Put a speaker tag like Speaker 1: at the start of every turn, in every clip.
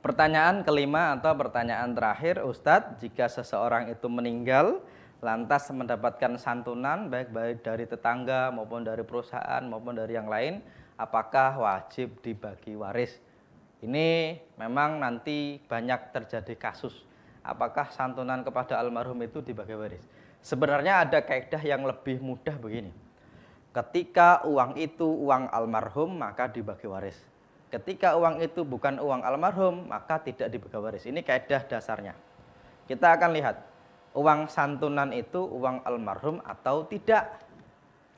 Speaker 1: Pertanyaan kelima atau pertanyaan terakhir, Ustadz, jika seseorang itu meninggal lantas mendapatkan santunan baik baik dari tetangga maupun dari perusahaan maupun dari yang lain, apakah wajib dibagi waris? Ini memang nanti banyak terjadi kasus. Apakah santunan kepada almarhum itu dibagi waris? Sebenarnya ada kaidah yang lebih mudah begini. Ketika uang itu uang almarhum maka dibagi waris. Ketika uang itu bukan uang almarhum, maka tidak dibuka waris. Ini kaidah dasarnya. Kita akan lihat uang santunan itu uang almarhum atau tidak.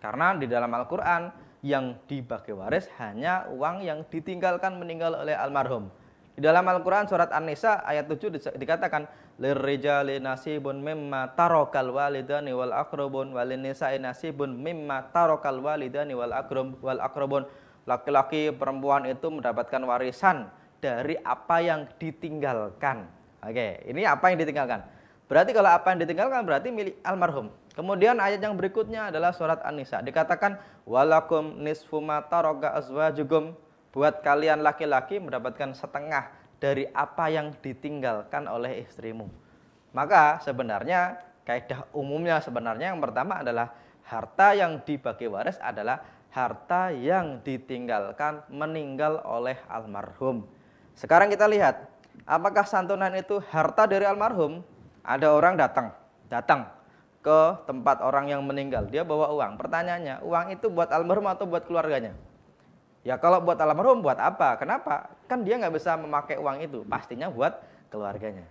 Speaker 1: Karena di dalam Al-Qur'an yang dibagi waris hanya uang yang ditinggalkan meninggal oleh almarhum. Di dalam Al-Qur'an surat An-Nisa ayat 7 dikatakan lirrijali nasibun mimma tarokal walidani wal aqrabun walinisai bun nasibun mimma tarokal walidani wal akrobun wal laki-laki perempuan itu mendapatkan warisan dari apa yang ditinggalkan. Oke, ini apa yang ditinggalkan? Berarti kalau apa yang ditinggalkan berarti milik almarhum. Kemudian ayat yang berikutnya adalah surat An-Nisa. Dikatakan walakum nisfu ma taraka azwajukum buat kalian laki-laki mendapatkan setengah dari apa yang ditinggalkan oleh istrimu. Maka sebenarnya kaidah umumnya sebenarnya yang pertama adalah harta yang dibagi waris adalah harta yang ditinggalkan meninggal oleh almarhum. Sekarang kita lihat, apakah santunan itu harta dari almarhum? Ada orang datang, datang ke tempat orang yang meninggal. Dia bawa uang. Pertanyaannya, uang itu buat almarhum atau buat keluarganya? Ya kalau buat almarhum buat apa? Kenapa? Kan dia nggak bisa memakai uang itu. Pastinya buat keluarganya.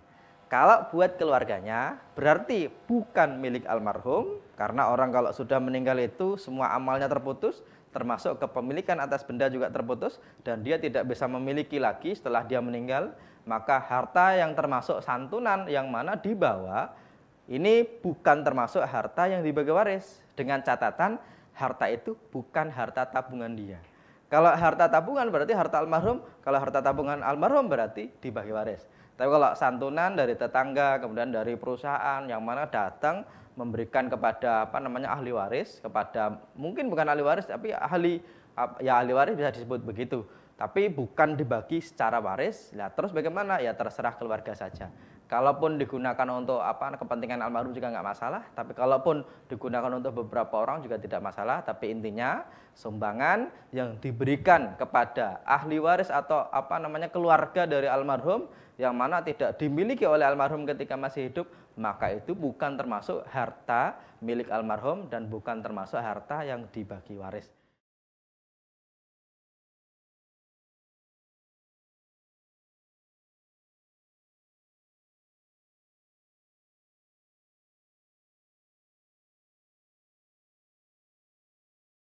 Speaker 1: Kalau buat keluarganya berarti bukan milik almarhum karena orang kalau sudah meninggal itu semua amalnya terputus termasuk kepemilikan atas benda juga terputus dan dia tidak bisa memiliki lagi setelah dia meninggal maka harta yang termasuk santunan yang mana dibawa ini bukan termasuk harta yang dibagi waris dengan catatan harta itu bukan harta tabungan dia. Kalau harta tabungan berarti harta almarhum, kalau harta tabungan almarhum berarti dibagi waris. Tapi kalau santunan dari tetangga, kemudian dari perusahaan yang mana datang memberikan kepada apa namanya ahli waris, kepada mungkin bukan ahli waris tapi ahli ya ahli waris bisa disebut begitu. Tapi bukan dibagi secara waris. Nah, terus bagaimana? Ya terserah keluarga saja. Kalaupun digunakan untuk apa kepentingan almarhum juga nggak masalah, tapi kalaupun digunakan untuk beberapa orang juga tidak masalah. Tapi intinya sumbangan yang diberikan kepada ahli waris atau apa namanya keluarga dari almarhum yang mana tidak dimiliki oleh almarhum ketika masih hidup, maka itu bukan termasuk harta milik almarhum dan bukan termasuk harta yang dibagi waris.